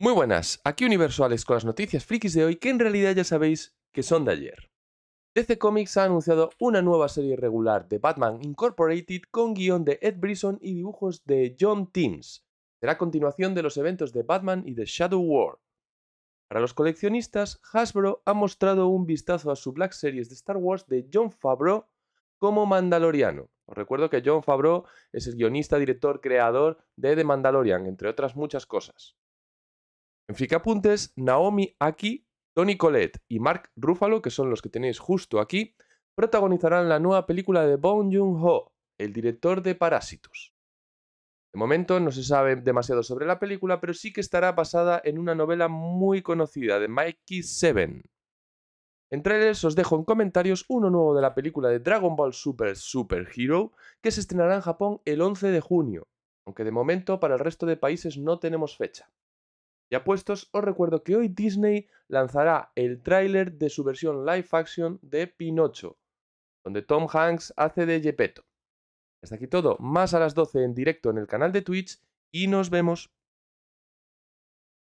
Muy buenas, aquí Universales con las noticias frikis de hoy que en realidad ya sabéis que son de ayer. DC Comics ha anunciado una nueva serie regular de Batman Incorporated con guión de Ed Brisson y dibujos de John Timms. Será continuación de los eventos de Batman y de Shadow War. Para los coleccionistas, Hasbro ha mostrado un vistazo a su Black Series de Star Wars de John Favreau como Mandaloriano. Os recuerdo que John Favreau es el guionista, director, creador de The Mandalorian, entre otras muchas cosas. En Ficapuntes, Naomi Aki, Tony Collette y Mark Ruffalo, que son los que tenéis justo aquí, protagonizarán la nueva película de Bong Joon-ho, el director de Parásitos. De momento no se sabe demasiado sobre la película, pero sí que estará basada en una novela muy conocida de Mikey Seven. Entre ellos os dejo en comentarios uno nuevo de la película de Dragon Ball Super Super Hero, que se estrenará en Japón el 11 de junio, aunque de momento para el resto de países no tenemos fecha a puestos, os recuerdo que hoy Disney lanzará el tráiler de su versión live action de Pinocho, donde Tom Hanks hace de Gepetto. Hasta aquí todo, más a las 12 en directo en el canal de Twitch y nos vemos.